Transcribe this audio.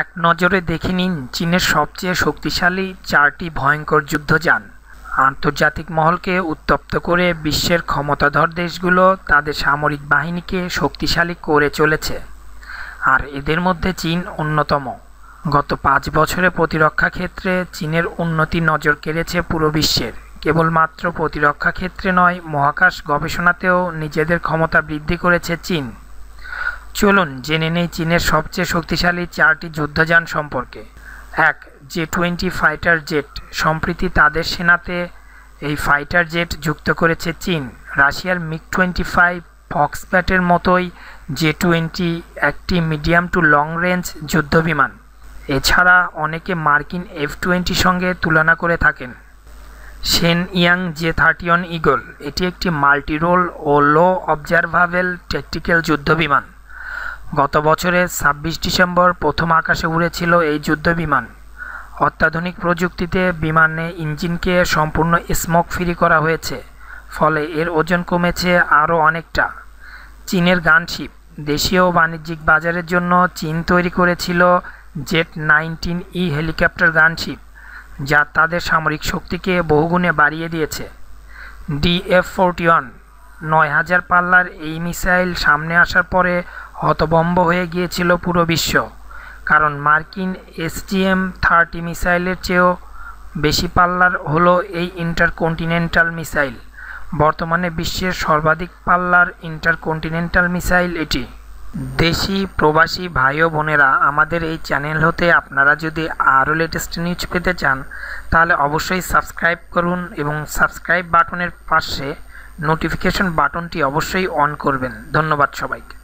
এক নজরে দেখে নিন চীনের সবচেয়ে শক্তিশালী চারটি ভয়ঙ্কর যুদ্ধযান আন্তর্জাতিক মহলকে উত্তপ্ত করে বিশ্বের ক্ষমতাধর দেশগুলো তাদের সামরিক বাহিনীকে শক্তিশালী করে চলেছে আর এদের মধ্যে চীন অন্যতম গত পাঁচ বছরে প্রতিরক্ষা ক্ষেত্রে চীনের উন্নতি নজর কেড়েছে পুরো বিশ্বের কেবলমাত্র প্রতিরক্ষা ক্ষেত্রে নয় মহাকাশ গবেষণাতেও নিজেদের ক্ষমতা বৃদ্ধি করেছে চীন চলুন জেনে নেই চীনের সবচেয়ে শক্তিশালী চারটি যুদ্ধযান সম্পর্কে এক জে টোয়েন্টি ফাইটার জেট সম্প্রতি তাদের সেনাতে এই ফাইটার জেট যুক্ত করেছে চীন রাশিয়ার মিগ টোয়েন্টি ফাইভ ফক্সপ্যাটের মতোই জে টোয়েন্টি একটি মিডিয়াম টু লং রেঞ্জ যুদ্ধবিমান এছাড়া অনেকে মার্কিন এফ টোয়েন্টির সঙ্গে তুলনা করে থাকেন Shenyang J thirty one eagle এটি একটি মাল্টিরোল ও লো অবজারভাবেল যুদ্ধ যুদ্ধবিমান গত বছরের ছাব্বিশ ডিসেম্বর প্রথম আকাশে উড়েছিল এই যুদ্ধ বিমান অত্যাধুনিক প্রযুক্তিতে বিমানে ইঞ্জিনকে সম্পূর্ণ স্মোক ফ্রি করা হয়েছে ফলে এর ওজন কমেছে আরও অনেকটা চীনের গানশিপ দেশীয় বাণিজ্যিক বাজারের জন্য চীন তৈরি করেছিল jet nineteen E helicopter gunship যা তাদের সামরিক শক্তিকে বহুগুণে বাড়িয়ে দিয়েছে ডিএফ ফোরটি ওয়ান নয় হাজার পাল্লার এই মিসাইল সামনে আসার পরে হতবম্ব হয়ে গিয়েছিল পুরো বিশ্ব কারণ মার্কিন এসটিএম থার্টি মিসাইলের চেয়েও বেশি পাল্লার হলো এই ইন্টারকন্টিনেন্টাল মিসাইল বর্তমানে বিশ্বের সর্বাধিক পাল্লার ইন্টারকন্টিনেন্টাল মিসাইল এটি দেশি প্রবাসী ভাই ও বোনেরা আমাদের এই চ্যানেল হতে আপনারা যদি আরও লেটেস্ট নিউজ পেতে চান তাহলে অবশ্যই সাবস্ক্রাইব করুন এবং সাবস্ক্রাইব বাটনের পাশে নোটিফিকেশন বাটনটি অবশ্যই অন করবেন ধন্যবাদ সবাইকে